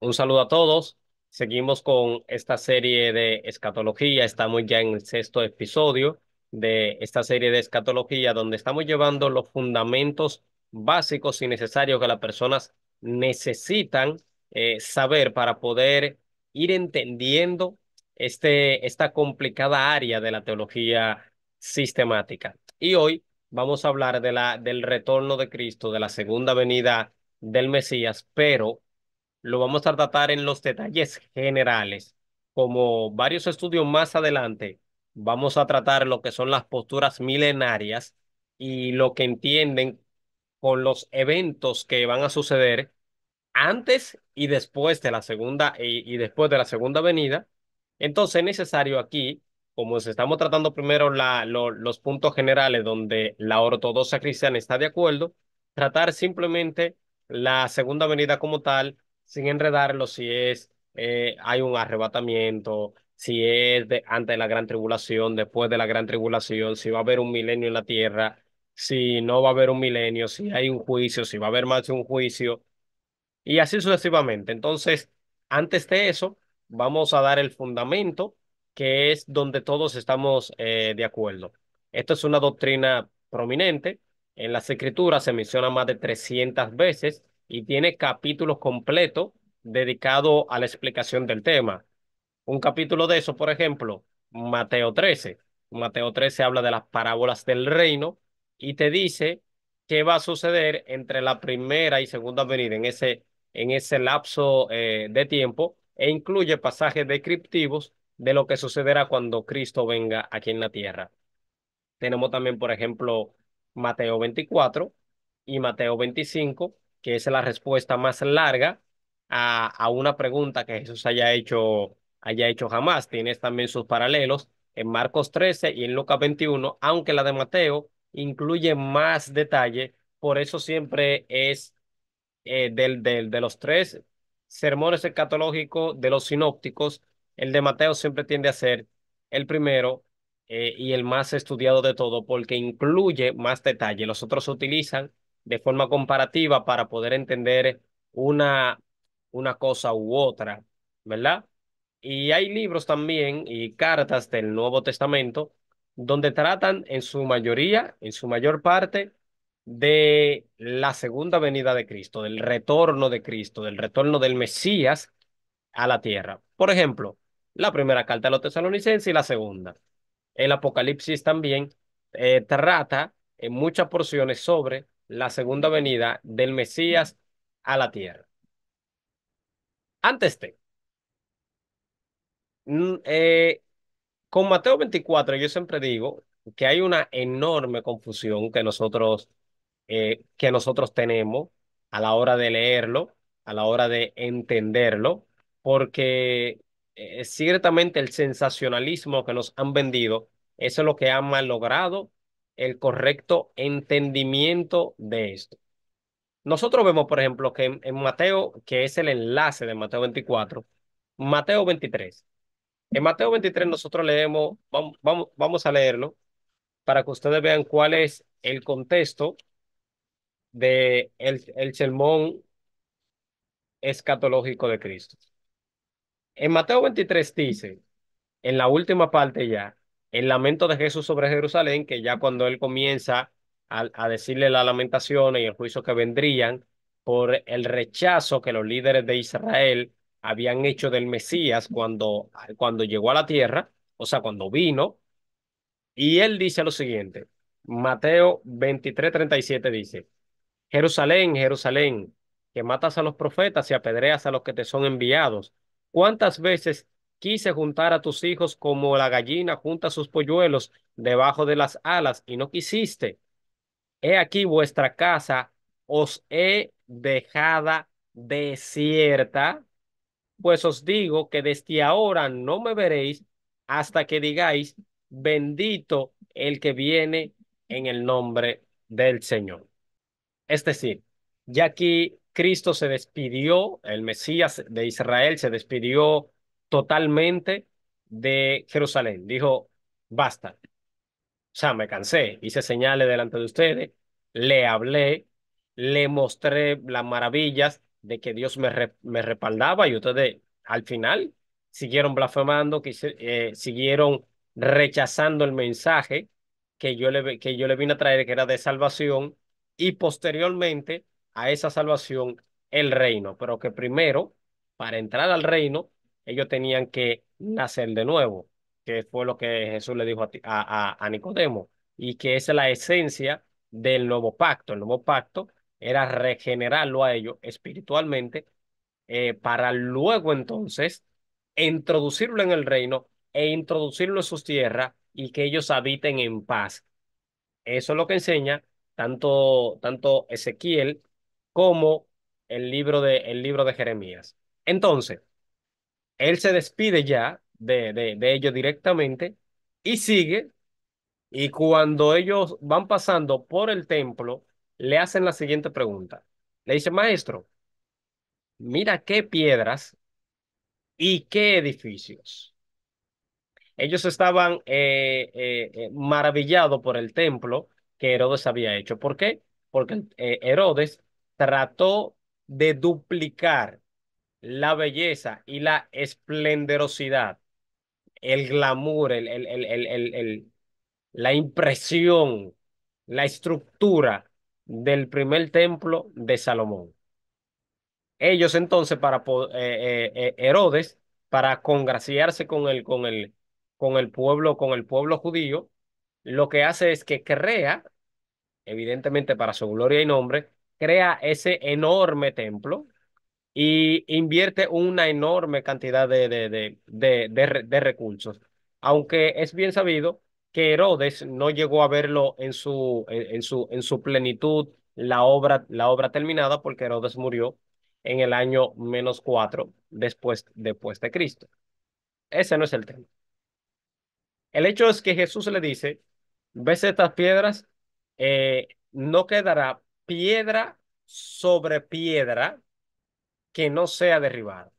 Un saludo a todos. Seguimos con esta serie de escatología. Estamos ya en el sexto episodio de esta serie de escatología donde estamos llevando los fundamentos básicos y necesarios que las personas necesitan eh, saber para poder ir entendiendo este, esta complicada área de la teología sistemática. Y hoy vamos a hablar de la, del retorno de Cristo, de la segunda venida del Mesías, pero lo vamos a tratar en los detalles generales. Como varios estudios más adelante, vamos a tratar lo que son las posturas milenarias y lo que entienden con los eventos que van a suceder antes y después de la segunda y, después de la segunda venida. Entonces es necesario aquí, como estamos tratando primero la, los puntos generales donde la ortodoxa cristiana está de acuerdo, tratar simplemente la segunda venida como tal sin enredarlo si es, eh, hay un arrebatamiento, si es de, antes de la gran tribulación, después de la gran tribulación, si va a haber un milenio en la tierra, si no va a haber un milenio, si hay un juicio, si va a haber más de un juicio, y así sucesivamente. Entonces, antes de eso, vamos a dar el fundamento, que es donde todos estamos eh, de acuerdo. esto es una doctrina prominente. En las escrituras se menciona más de 300 veces y tiene capítulos completos dedicados a la explicación del tema. Un capítulo de eso, por ejemplo, Mateo 13. Mateo 13 habla de las parábolas del reino y te dice qué va a suceder entre la primera y segunda venida en ese, en ese lapso eh, de tiempo e incluye pasajes descriptivos de lo que sucederá cuando Cristo venga aquí en la tierra. Tenemos también, por ejemplo, Mateo 24 y Mateo 25, que es la respuesta más larga a, una pregunta que Jesús haya hecho, haya hecho jamás. Tienes también sus paralelos en Marcos 13 y en Lucas 21, aunque la de Mateo incluye más detalle, por eso siempre es eh, del, del, de los tres sermones escatológicos de los sinópticos, el de Mateo siempre tiende a ser el primero eh, y el más estudiado de todo porque incluye más detalle. Los otros utilizan de forma comparativa para poder entender una, una cosa u otra, ¿verdad? Y hay libros también y cartas del Nuevo Testamento donde tratan en su mayoría, en su mayor parte, de la segunda venida de Cristo, del retorno de Cristo, del retorno del Mesías a la tierra. Por ejemplo, la primera carta de los tesalonicenses y la segunda. El Apocalipsis también eh, trata en muchas porciones sobre la segunda venida del Mesías a la tierra. Antes de, mm, eh, con Mateo 24 yo siempre digo que hay una enorme confusión que nosotros, eh, que nosotros tenemos a la hora de leerlo, a la hora de entenderlo, porque eh, ciertamente el sensacionalismo que nos han vendido, eso es lo que han malogrado el correcto entendimiento de esto. Nosotros vemos, por ejemplo, que en, Mateo, que es el enlace de Mateo 24, Mateo 23. En Mateo 23 nosotros leemos, vamos, vamos, vamos a leerlo para que ustedes vean cuál es el contexto de el, el sermón escatológico de Cristo. En Mateo 23 dice, en la última parte ya, el lamento de Jesús sobre Jerusalén, que ya cuando él comienza a, decirle la lamentación y el juicio que vendrían por el rechazo que los líderes de Israel habían hecho del Mesías cuando, cuando llegó a la tierra, o sea, cuando vino, y él dice lo siguiente, Mateo 23, 37 dice, Jerusalén, Jerusalén, que matas a los profetas y apedreas a los que te son enviados, ¿cuántas veces Quise juntar a tus hijos como la gallina junta sus polluelos debajo de las alas y no quisiste. He aquí vuestra casa os he dejada desierta, pues os digo que desde ahora no me veréis hasta que digáis, bendito el que viene en el nombre del Señor. Es decir, ya que Cristo se despidió, el Mesías de Israel se despidió totalmente de Jerusalén. Dijo, basta. O sea, me cansé, hice señales delante de ustedes, le hablé, le mostré las maravillas de que Dios me, respaldaba y ustedes al final siguieron blasfemando, que, eh, siguieron rechazando el mensaje que yo, le, que yo le vine a traer, que era de salvación, y posteriormente a esa salvación el reino, pero que primero, para entrar al reino, ellos tenían que nacer de nuevo, que fue lo que Jesús le dijo a, Nicodemo, y que esa es la esencia del nuevo pacto. El nuevo pacto era regenerarlo a ellos espiritualmente eh, para luego entonces introducirlo en el reino e introducirlo en sus tierras y que ellos habiten en paz. Eso es lo que enseña tanto, tanto Ezequiel como el libro de, el libro de Jeremías. Entonces, él se despide ya de, de, ellos directamente y sigue. Y cuando ellos van pasando por el templo, le hacen la siguiente pregunta. Le dice, maestro, mira qué piedras y qué edificios. Ellos estaban eh, eh, eh, maravillados por el templo que Herodes había hecho. ¿Por qué? Porque Herodes trató de duplicar la belleza y la esplendorosidad, el glamour, el, el, la impresión, la estructura del primer templo de Salomón. Ellos entonces, para eh, eh, eh, Herodes, para congraciarse con el, con, el, con el pueblo, con el pueblo judío, lo que hace es que crea, evidentemente para su gloria y nombre, crea ese enorme templo, y invierte una enorme cantidad de, de, recursos. Aunque es bien sabido que Herodes no llegó a verlo en su, en, su, en su plenitud, la obra, la obra terminada, porque Herodes murió en el año menos cuatro después, después de Cristo. Ese no es el tema. El hecho es que Jesús le dice, ves estas piedras, eh, no quedará piedra sobre piedra que no sea derribado.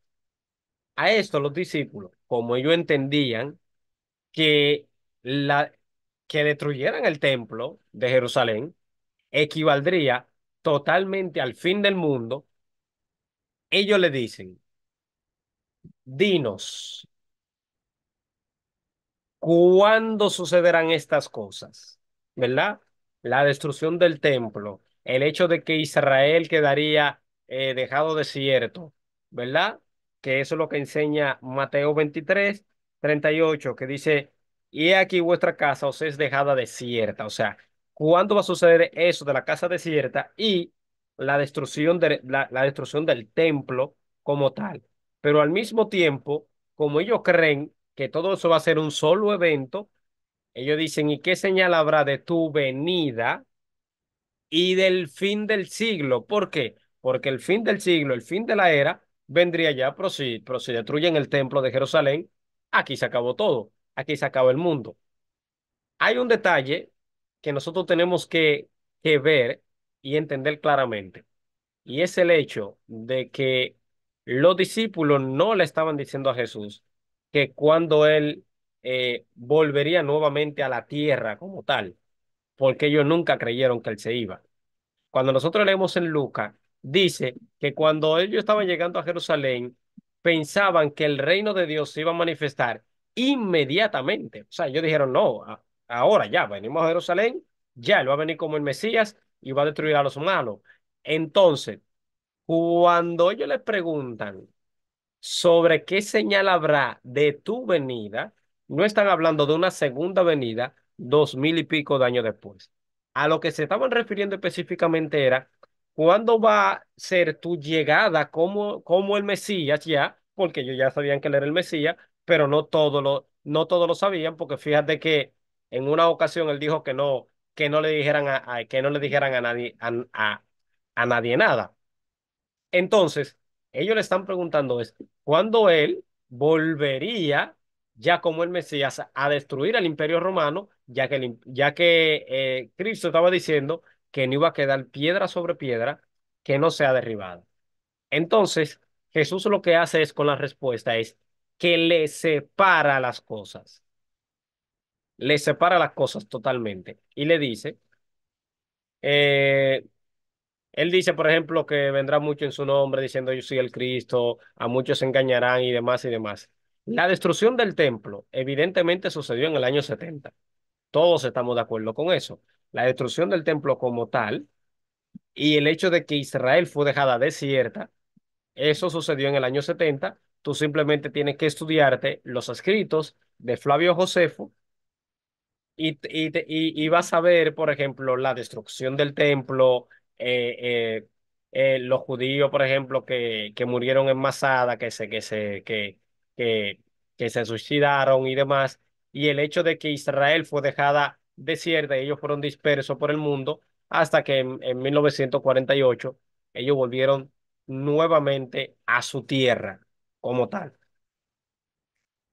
A esto los discípulos, como ellos entendían que, la, que destruyeran el templo de Jerusalén, equivaldría totalmente al fin del mundo, ellos le dicen, dinos, ¿cuándo sucederán estas cosas? ¿Verdad? La destrucción del templo, el hecho de que Israel quedaría eh, dejado desierto, ¿verdad? Que eso es lo que enseña Mateo 23, 38, que dice, y aquí vuestra casa os es dejada desierta. O sea, ¿cuándo va a suceder eso de la casa desierta y la destrucción, de, la, la destrucción del templo como tal? Pero al mismo tiempo, como ellos creen que todo eso va a ser un solo evento, ellos dicen, ¿y qué señal habrá de tu venida y del fin del siglo? ¿Por qué? porque el fin del siglo, el fin de la era, vendría ya, pero si, destruyen el templo de Jerusalén, aquí se acabó todo, aquí se acabó el mundo. Hay un detalle que nosotros tenemos que, ver y entender claramente, y es el hecho de que los discípulos no le estaban diciendo a Jesús que cuando él eh, volvería nuevamente a la tierra como tal, porque ellos nunca creyeron que él se iba. Cuando nosotros leemos en Lucas, dice que cuando ellos estaban llegando a Jerusalén, pensaban que el reino de Dios se iba a manifestar inmediatamente. O sea, ellos dijeron, no, ahora ya, venimos a Jerusalén, ya, él va a venir como el Mesías y va a destruir a los humanos. Entonces, cuando ellos les preguntan sobre qué señal habrá de tu venida, no están hablando de una segunda venida dos mil y pico de años después. A lo que se estaban refiriendo específicamente era ¿Cuándo va a ser tu llegada como, como el Mesías ya? Porque ellos ya sabían que él era el Mesías, pero no todos lo, no todos lo sabían, porque fíjate que en una ocasión él dijo que no, que no le dijeran a, que no le dijeran a nadie, a, a, a nadie nada. Entonces, ellos le están preguntando es, ¿cuándo él volvería ya como el Mesías a destruir al imperio romano, ya que, ya que eh, Cristo estaba diciendo que no iba a quedar piedra sobre piedra que no sea derribada. Entonces, Jesús lo que hace es con la respuesta es que le separa las cosas. Le separa las cosas totalmente. Y le dice, eh, él dice, por ejemplo, que vendrá mucho en su nombre diciendo yo soy el Cristo, a muchos se engañarán y demás y demás. La destrucción del templo evidentemente sucedió en el año 70. Todos estamos de acuerdo con eso la destrucción del templo como tal y el hecho de que Israel fue dejada desierta, eso sucedió en el año 70. Tú simplemente tienes que estudiarte los escritos de Flavio Josefo y, y, vas a ver, por ejemplo, la destrucción del templo, eh, eh, eh, los judíos, por ejemplo, que, que murieron en Masada, que se, que, se, que, que se suicidaron y demás, y el hecho de que Israel fue dejada desierta ellos fueron dispersos por el mundo hasta que en, en 1948 ellos volvieron nuevamente a su tierra como tal.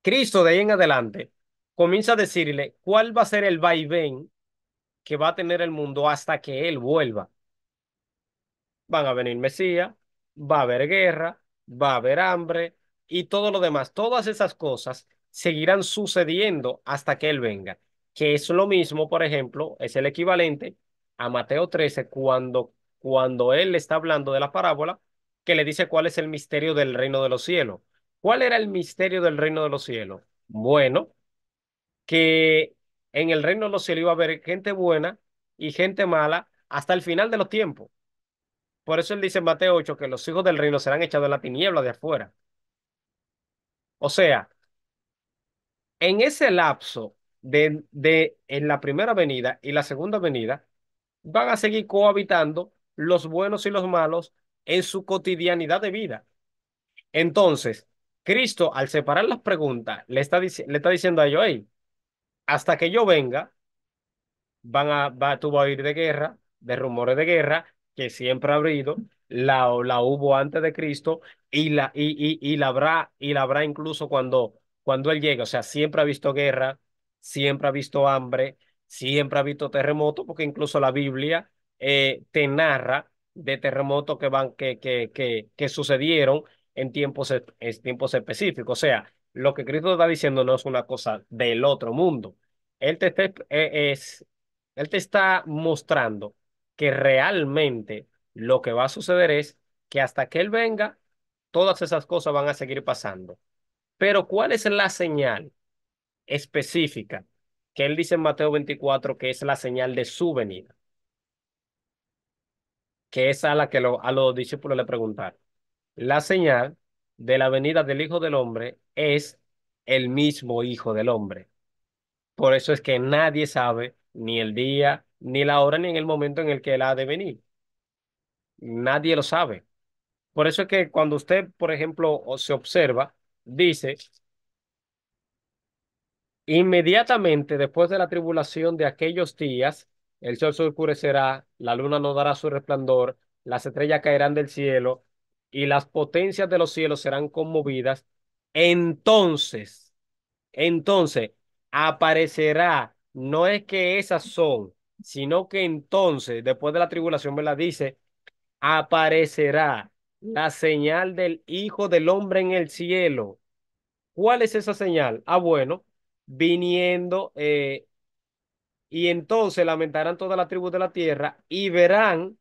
Cristo de ahí en adelante comienza a decirle cuál va a ser el vaivén que va a tener el mundo hasta que Él vuelva. Van a venir Mesías, va a haber guerra, va a haber hambre y todo lo demás. Todas esas cosas seguirán sucediendo hasta que Él venga que es lo mismo, por ejemplo, es el equivalente a Mateo 13 cuando, cuando él está hablando de la parábola que le dice cuál es el misterio del reino de los cielos. ¿Cuál era el misterio del reino de los cielos? Bueno, que en el reino de los cielos iba a haber gente buena y gente mala hasta el final de los tiempos. Por eso él dice en Mateo 8 que los hijos del reino serán echados en la tiniebla de afuera. O sea, en ese lapso de, en la primera avenida y la segunda avenida van a seguir cohabitando los buenos y los malos en su cotidianidad de vida. Entonces, Cristo, al separar las preguntas, le está, le está diciendo a ellos, hasta que yo venga, van a, va, tú vas a ir de guerra, de rumores de guerra, que siempre ha habido, la, la hubo antes de Cristo y la, y, y, la habrá, y la habrá incluso cuando, cuando Él llegue. O sea, siempre ha visto guerra, siempre ha visto hambre, siempre ha visto terremotos, porque incluso la Biblia eh, te narra de terremotos que, van, que, que, que, que sucedieron en tiempos, en tiempos específicos. O sea, lo que Cristo está diciendo no es una cosa del otro mundo. Él te, eh, es, él te está mostrando que realmente lo que va a suceder es que hasta que Él venga, todas esas cosas van a seguir pasando. Pero ¿cuál es la señal específica que él dice en Mateo 24 que es la señal de su venida. Que es a la que a los discípulos le preguntaron. La señal de la venida del Hijo del Hombre es el mismo Hijo del Hombre. Por eso es que nadie sabe ni el día, ni la hora, ni en el momento en el que él ha de venir. Nadie lo sabe. Por eso es que cuando usted, por ejemplo, se observa, dice Inmediatamente después de la tribulación de aquellos días, el sol se oscurecerá, la luna no dará su resplandor, las estrellas caerán del cielo y las potencias de los cielos serán conmovidas. Entonces, entonces aparecerá, no es que esas son, sino que entonces, después de la tribulación, me la Dice, aparecerá la señal del Hijo del Hombre en el cielo. ¿Cuál es esa señal? Ah, bueno, viniendo eh, y entonces lamentarán toda la tribu de la tierra y verán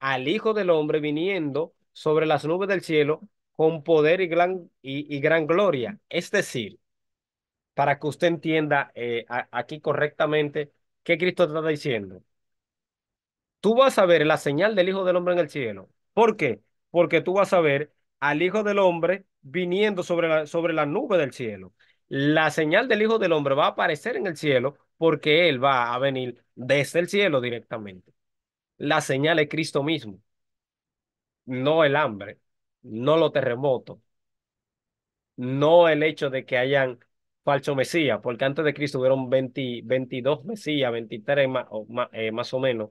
al Hijo del Hombre viniendo sobre las nubes del cielo con poder y gran, y, gran gloria. Es decir, para que usted entienda eh, aquí correctamente qué Cristo está diciendo. Tú vas a ver la señal del Hijo del Hombre en el cielo. ¿Por qué? Porque tú vas a ver al Hijo del Hombre viniendo sobre la, sobre la nube del cielo la señal del Hijo del Hombre va a aparecer en el cielo porque Él va a venir desde el cielo directamente. La señal es Cristo mismo, no el hambre, no los terremotos, no el hecho de que hayan falso Mesías, porque antes de Cristo hubieron 22 Mesías, 23 más, o, eh, más, o menos,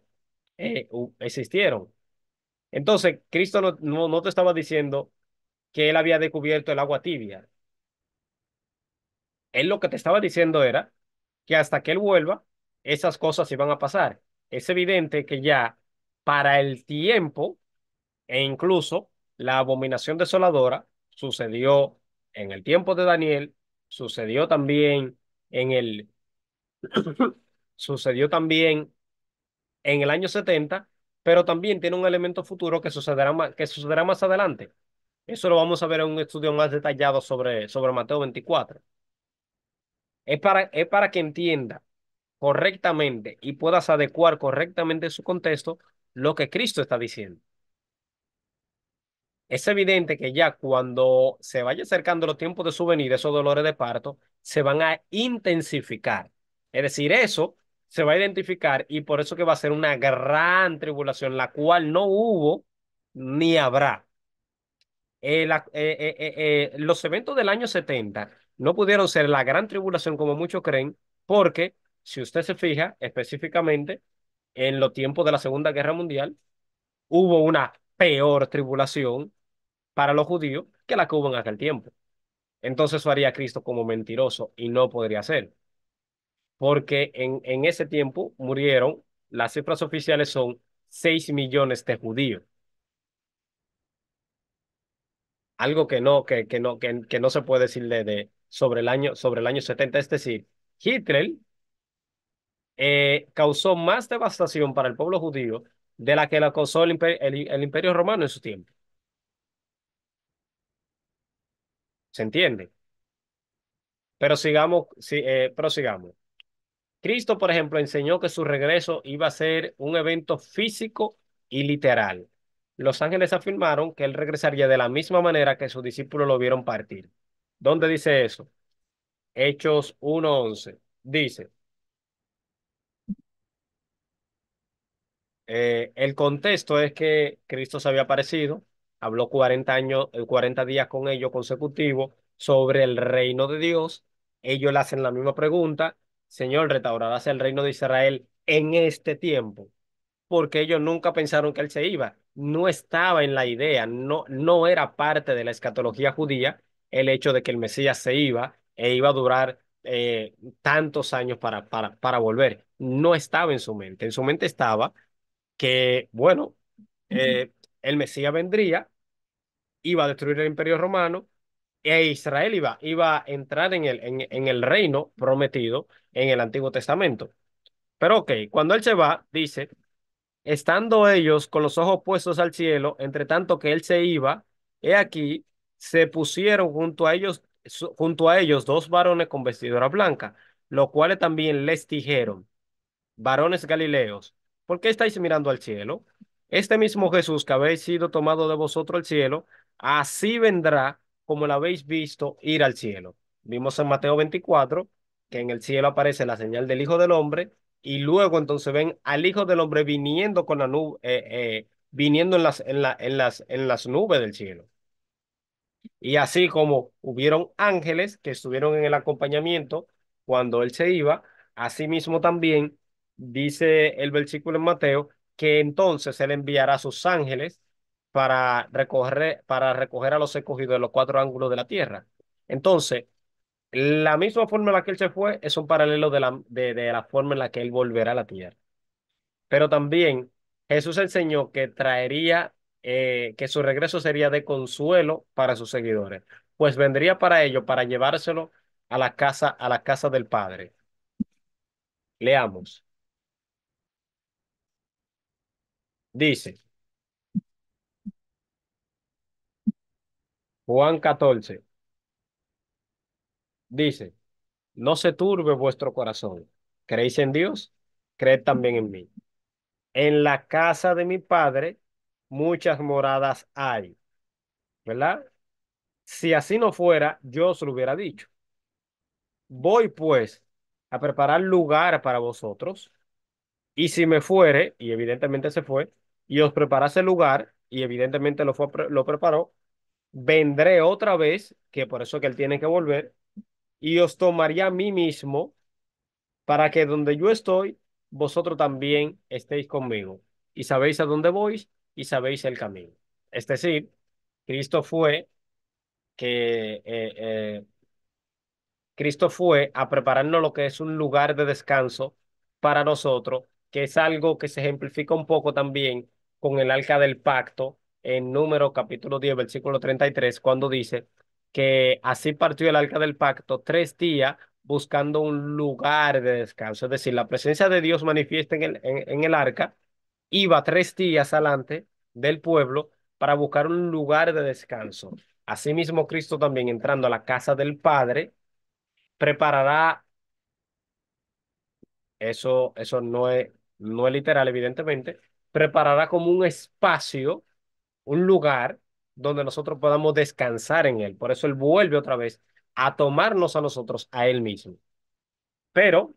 eh, existieron. Entonces, Cristo no, no, no te estaba diciendo que Él había descubierto el agua tibia, él lo que te estaba diciendo era que hasta que él vuelva, esas cosas iban a pasar. Es evidente que ya para el tiempo e incluso la abominación desoladora sucedió en el tiempo de Daniel, sucedió también en el sucedió también en el año 70, pero también tiene un elemento futuro que sucederá más, que sucederá más adelante. Eso lo vamos a ver en un estudio más detallado sobre, sobre Mateo 24. Es para, es para que entienda correctamente y puedas adecuar correctamente su contexto lo que Cristo está diciendo. Es evidente que ya cuando se vaya acercando los tiempos de su venida, esos dolores de parto se van a intensificar. Es decir, eso se va a identificar y por eso que va a ser una gran tribulación, la cual no hubo ni habrá. Eh, eh, eh, los eventos del año 70 no pudieron ser la gran tribulación como muchos creen, porque si usted se fija específicamente en los tiempos de la Segunda Guerra Mundial, hubo una peor tribulación para los judíos que la que hubo en aquel tiempo. Entonces eso haría Cristo como mentiroso y no podría ser. Porque en, en ese tiempo murieron, las cifras oficiales son 6 millones de judíos. Algo que no, que, que no, que, no se puede decirle de, sobre el año, sobre el año 70. Es decir, Hitler eh, causó más devastación para el pueblo judío de la que la causó el, el, imperio romano en su tiempo. ¿Se entiende? Pero sigamos, si eh, prosigamos. Cristo, por ejemplo, enseñó que su regreso iba a ser un evento físico y literal. Los ángeles afirmaron que él regresaría de la misma manera que sus discípulos lo vieron partir. ¿Dónde dice eso? Hechos 1.11. Dice, eh, el contexto es que Cristo se había aparecido, habló 40, años, 40 eh, días con ellos consecutivos sobre el reino de Dios. Ellos le hacen la misma pregunta, Señor, restaurarás el reino de Israel en este tiempo, porque ellos nunca pensaron que él se iba, no estaba en la idea, no, no era parte de la escatología judía el hecho de que el Mesías se iba e iba a durar eh, tantos años para, para, para volver. No estaba en su mente. En su mente estaba que, bueno, eh, el Mesías vendría, iba a destruir el imperio romano e Israel iba, iba a entrar en el, en, en el reino prometido en el Antiguo Testamento. Pero ok, cuando él se va, dice, estando ellos con los ojos puestos al cielo, entre tanto que él se iba, he aquí se pusieron junto a ellos, junto a ellos dos varones con vestidura blanca, lo cuales también les dijeron, varones galileos, ¿por qué estáis mirando al cielo? Este mismo Jesús que habéis sido tomado de vosotros al cielo, así vendrá como lo habéis visto ir al cielo. Vimos en Mateo 24 que en el cielo aparece la señal del Hijo del Hombre y luego entonces ven al Hijo del Hombre viniendo con la nube, eh, eh, viniendo en las, en, la, en, las, en las nubes del cielo. Y así como hubieron ángeles que estuvieron en el acompañamiento cuando él se iba, asimismo también dice el versículo en Mateo que entonces él enviará a sus ángeles para recoger, para recoger a los escogidos de los cuatro ángulos de la tierra. Entonces, la misma forma en la que él se fue es un paralelo de la, de, de la forma en la que él volverá a la tierra. Pero también Jesús enseñó que traería eh, que su regreso sería de consuelo para sus seguidores, pues vendría para ello para llevárselo a la casa, a la casa del Padre. Leamos. Dice Juan 14. Dice, no se turbe vuestro corazón. ¿Creéis en Dios? Creed también en mí. En la casa de mi Padre muchas moradas hay. ¿Verdad? Si así no fuera, yo os lo hubiera dicho. Voy pues a preparar lugar para vosotros. Y si me fuere, y evidentemente se fue, y os preparase lugar, y evidentemente lo, lo preparó, vendré otra vez, que por eso que él tiene que volver, y os tomaría a mí mismo, para que donde yo estoy, vosotros también estéis conmigo. Y sabéis a dónde voy, y sabéis el camino. Es decir, Cristo fue que eh, eh, Cristo fue a prepararnos lo que es un lugar de descanso para nosotros, que es algo que se ejemplifica un poco también con el arca del pacto en número capítulo 10, versículo 33, cuando dice que así partió el arca del pacto tres días buscando un lugar de descanso, es decir, la presencia de Dios manifiesta en el arca iba tres días adelante del pueblo para buscar un lugar de descanso. Asimismo, Cristo también entrando a la casa del Padre, preparará, eso, eso no, es, no es literal, evidentemente, preparará como un espacio, un lugar donde nosotros podamos descansar en Él. Por eso Él vuelve otra vez a tomarnos a nosotros, a Él mismo. Pero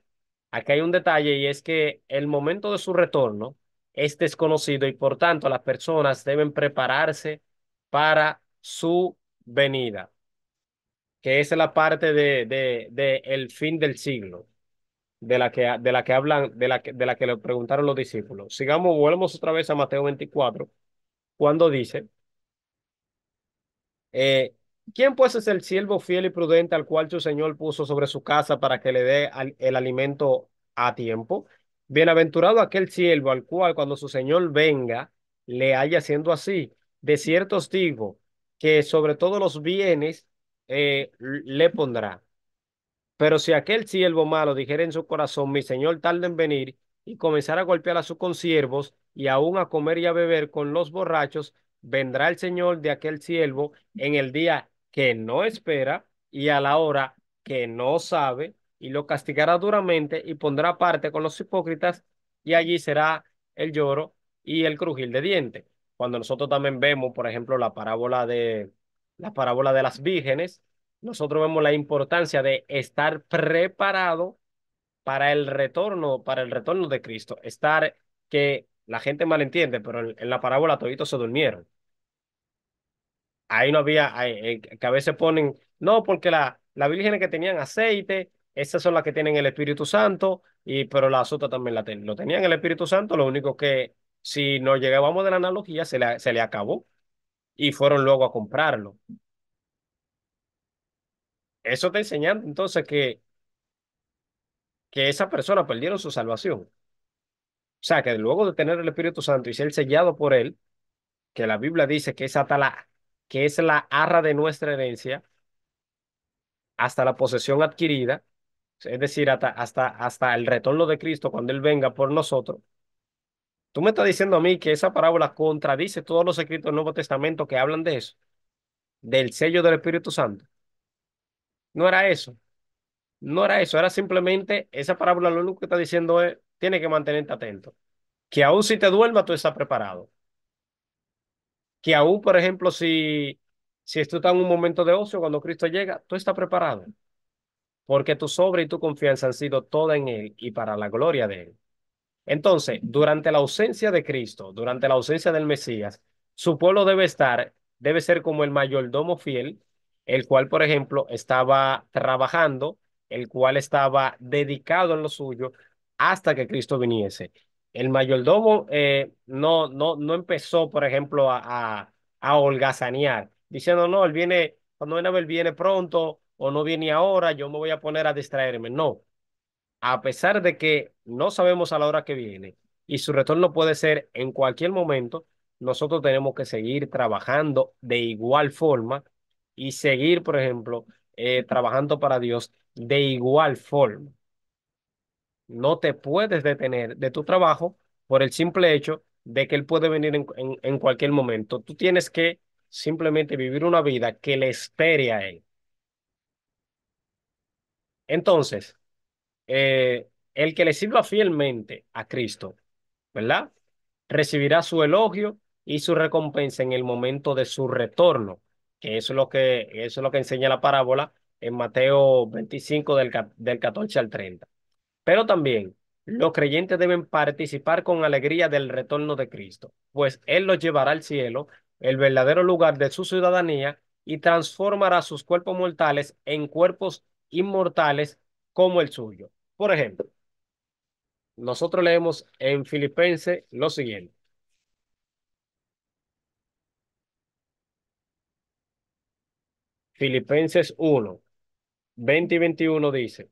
aquí hay un detalle y es que el momento de su retorno es desconocido y por tanto las personas deben prepararse para su venida, que es la parte de, de, de el fin del siglo, de la que, de la que hablan, de la que, de la que le preguntaron los discípulos. Sigamos, volvemos otra vez a Mateo 24, cuando dice, eh, ¿quién pues es el siervo fiel y prudente al cual su Señor puso sobre su casa para que le dé el alimento a tiempo? Bienaventurado aquel siervo al cual cuando su señor venga le haya siendo así. De cierto os digo que sobre todos los bienes eh, le pondrá. Pero si aquel siervo malo dijera en su corazón, mi señor tarde en venir, y comenzara a golpear a sus consiervos y aún a comer y a beber con los borrachos, vendrá el señor de aquel siervo en el día que no espera y a la hora que no sabe y lo castigará duramente y pondrá parte con los hipócritas y allí será el lloro y el crujir de dientes. Cuando nosotros también vemos, por ejemplo, la parábola de la parábola de las vírgenes, nosotros vemos la importancia de estar preparado para el retorno, para el retorno de Cristo, estar que la gente malentiende, pero en, la parábola toditos se durmieron. Ahí no había, eh, que a veces ponen, no, porque la, la vírgenes que tenían aceite esas son las que tienen el Espíritu Santo, y, pero la otras también la ten, lo tenían el Espíritu Santo, lo único que si no llegábamos de la analogía se le, se le acabó y fueron luego a comprarlo. Eso te enseña entonces que, que esa persona perdieron su salvación. O sea, que luego de tener el Espíritu Santo y ser sellado por él, que la Biblia dice que es que es la arra de nuestra herencia, hasta la posesión adquirida, es decir, hasta, hasta, hasta el retorno de Cristo, cuando Él venga por nosotros, tú me estás diciendo a mí que esa parábola contradice todos los escritos del Nuevo Testamento que hablan de eso, del sello del Espíritu Santo. No era eso. No era eso, era simplemente esa parábola lo único que está diciendo es, tiene que mantenerte atento. Que aún si te duermas, tú estás preparado. Que aún, por ejemplo, si, si tú estás en un momento de ocio, cuando Cristo llega, tú estás preparado porque tu sobre y tu confianza han sido toda en Él y para la gloria de Él. Entonces, durante la ausencia de Cristo, durante la ausencia del Mesías, su pueblo debe estar, debe ser como el mayordomo fiel, el cual, por ejemplo, estaba trabajando, el cual estaba dedicado en lo suyo hasta que Cristo viniese. El mayordomo eh, no, no, no empezó, por ejemplo, a, a, holgazanear, diciendo, no, él viene, cuando él viene pronto, o no viene ahora, yo me voy a poner a distraerme. No, a pesar de que no sabemos a la hora que viene y su retorno puede ser en cualquier momento, nosotros tenemos que seguir trabajando de igual forma y seguir, por ejemplo, eh, trabajando para Dios de igual forma. No te puedes detener de tu trabajo por el simple hecho de que Él puede venir en, en cualquier momento. Tú tienes que simplemente vivir una vida que le espere a Él. Entonces, eh, el que le sirva fielmente a Cristo, ¿verdad? Recibirá su elogio y su recompensa en el momento de su retorno, que eso es lo que, eso es lo que enseña la parábola en Mateo 25 del, del 14 al 30. Pero también los creyentes deben participar con alegría del retorno de Cristo, pues Él los llevará al cielo, el verdadero lugar de su ciudadanía, y transformará sus cuerpos mortales en cuerpos inmortales como el suyo. Por ejemplo, nosotros leemos en Filipenses lo siguiente. Filipenses 1, 20 y 21 dice,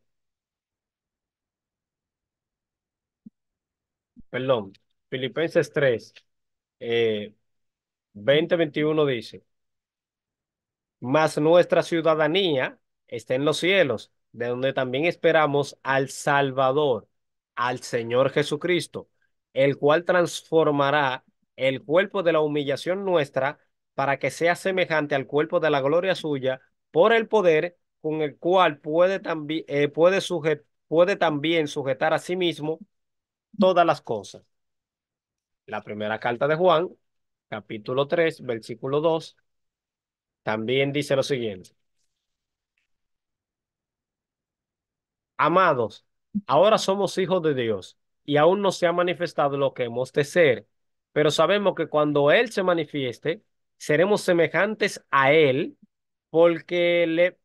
perdón, Filipenses 3, eh, y 21 dice, mas nuestra ciudadanía está en los cielos, de donde también esperamos al Salvador, al Señor Jesucristo, el cual transformará el cuerpo de la humillación nuestra para que sea semejante al cuerpo de la gloria suya por el poder con el cual puede, eh, puede, puede también sujetar a sí mismo todas las cosas. La primera carta de Juan, capítulo 3, versículo 2, también dice lo siguiente. Amados, ahora somos hijos de Dios y aún no se ha manifestado lo que hemos de ser, pero sabemos que cuando Él se manifieste, seremos semejantes a Él porque le,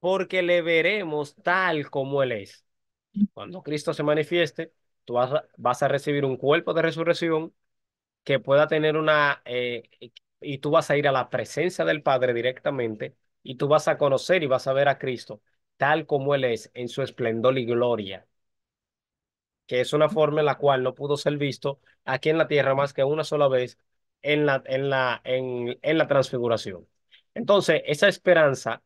porque le veremos tal como Él es. Cuando Cristo se manifieste, tú vas a, recibir un cuerpo de resurrección que pueda tener una, eh, y tú vas a ir a la presencia del Padre directamente y tú vas a conocer y vas a ver a Cristo tal como Él es en su esplendor y gloria, que es una forma en la cual no pudo ser visto aquí en la tierra más que una sola vez en la, en la, en, en la transfiguración. Entonces, esa esperanza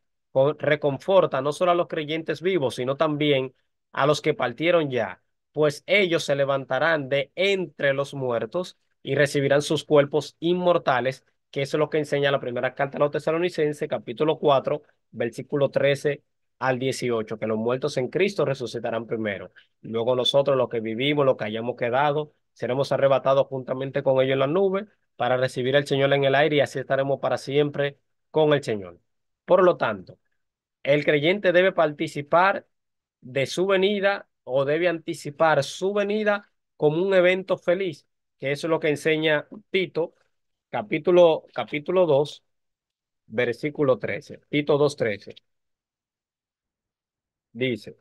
reconforta no solo a los creyentes vivos, sino también a los que partieron ya, pues ellos se levantarán de entre los muertos y recibirán sus cuerpos inmortales, que es lo que enseña la primera carta de los capítulo 4, versículo 13 al 18, que los muertos en Cristo resucitarán primero. Luego nosotros, los que vivimos, los que hayamos quedado, seremos arrebatados juntamente con ellos en la nube para recibir al Señor en el aire y así estaremos para siempre con el Señor. Por lo tanto, el creyente debe participar de su venida o debe anticipar su venida como un evento feliz, que eso es lo que enseña Tito, capítulo, capítulo 2, versículo 13, Tito 2, 13. Dice,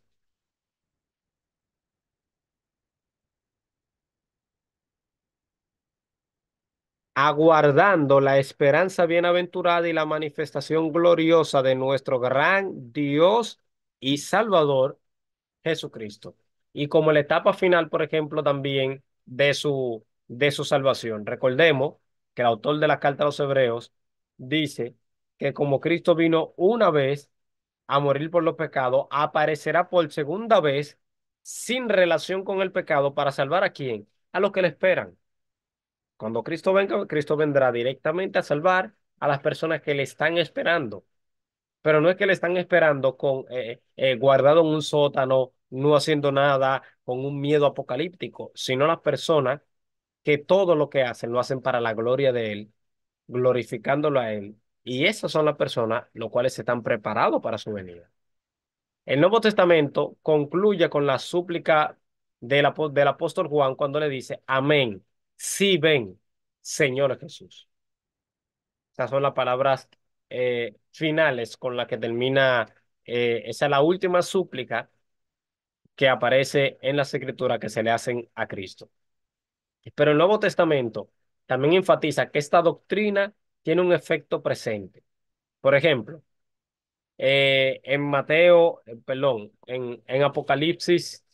aguardando la esperanza bienaventurada y la manifestación gloriosa de nuestro gran Dios y Salvador Jesucristo. Y como la etapa final, por ejemplo, también de su, de su salvación. Recordemos que el autor de la carta a los hebreos dice que como Cristo vino una vez a morir por los pecados, aparecerá por segunda vez sin relación con el pecado para salvar a quién? A los que le esperan. Cuando Cristo venga, Cristo vendrá directamente a salvar a las personas que le están esperando. Pero no es que le están esperando con eh, eh, guardado en un sótano, no haciendo nada, con un miedo apocalíptico, sino las personas que todo lo que hacen lo hacen para la gloria de Él, glorificándolo a Él y esas son las personas los cuales se están preparados para su venida. El Nuevo Testamento concluye con la súplica del, del apóstol Juan cuando le dice, amén, si ven, Señor Jesús. Esas son las palabras eh, finales con las que termina, eh, esa es la última súplica que aparece en las escrituras que se le hacen a Cristo. Pero el Nuevo Testamento también enfatiza que esta doctrina tiene un efecto presente. Por ejemplo, eh, en Mateo, eh, perdón, en, en Apocalipsis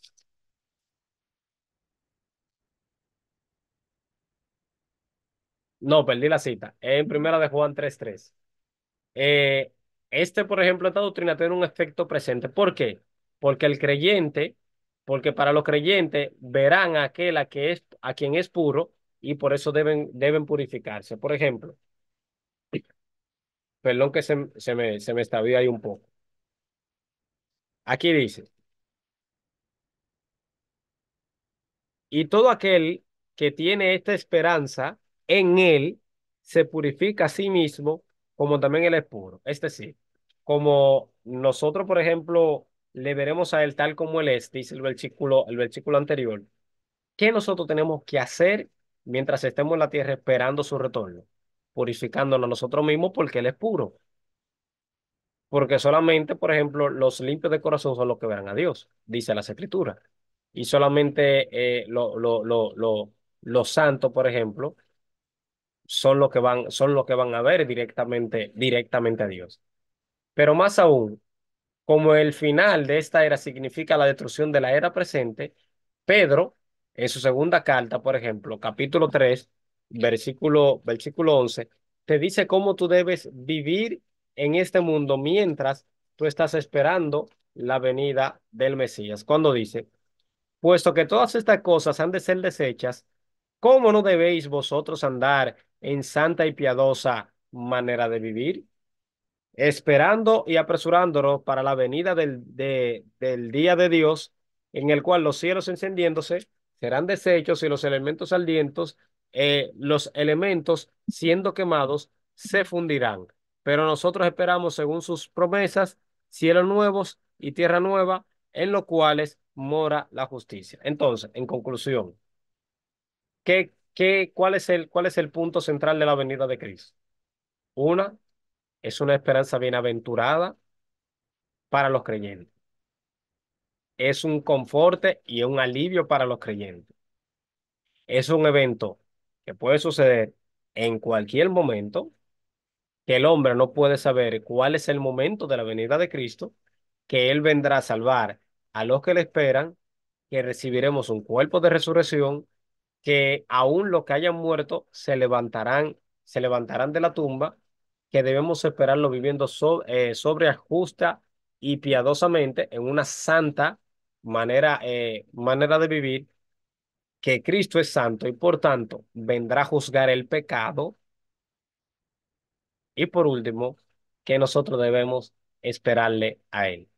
No, perdí la cita. En primera de Juan 3.3. Eh, este, por ejemplo, esta doctrina tiene un efecto presente. ¿Por qué? Porque el creyente, porque para los creyentes verán a aquel a, que es, a quien es puro y por eso deben, deben purificarse. Por ejemplo, Perdón que se, se me, se ahí un poco. Aquí dice. Y todo aquel que tiene esta esperanza en él se purifica a sí mismo como también él es puro. Es decir, como nosotros, por ejemplo, le veremos a él tal como él es, dice el versículo, el versículo anterior, ¿qué nosotros tenemos que hacer mientras estemos en la tierra esperando su retorno? purificándonos nosotros mismos porque Él es puro. Porque solamente, por ejemplo, los limpios de corazón son los que verán a Dios, dice la Escritura. Y solamente eh, los santos, por ejemplo, son los que van, son que van a ver directamente, directamente a Dios. Pero más aún, como el final de esta era significa la destrucción de la era presente, Pedro, en su segunda carta, por ejemplo, capítulo 3, versículo, versículo 11, te dice cómo tú debes vivir en este mundo mientras tú estás esperando la venida del Mesías. Cuando dice, puesto que todas estas cosas han de ser desechas, ¿cómo no debéis vosotros andar en santa y piadosa manera de vivir? Esperando y apresurándonos para la venida del, del día de Dios, en el cual los cielos encendiéndose serán deshechos y los elementos ardientes eh, los elementos siendo quemados se fundirán. Pero nosotros esperamos, según sus promesas, cielos nuevos y tierra nueva, en los cuales mora la justicia. Entonces, en conclusión, ¿qué, qué, cuál, es el, ¿cuál es el punto central de la venida de Cristo? Una, es una esperanza bienaventurada para los creyentes. Es un conforte y un alivio para los creyentes. Es un evento que puede suceder en cualquier momento, que el hombre no puede saber cuál es el momento de la venida de Cristo, que Él vendrá a salvar a los que le esperan, que recibiremos un cuerpo de resurrección, que aún los que hayan muerto se levantarán, se levantarán de la tumba, que debemos esperarlo viviendo eh, sobre justa y piadosamente en una santa manera, eh, manera de vivir que Cristo es santo y por tanto vendrá a juzgar el pecado. Y por último, que nosotros debemos esperarle a Él.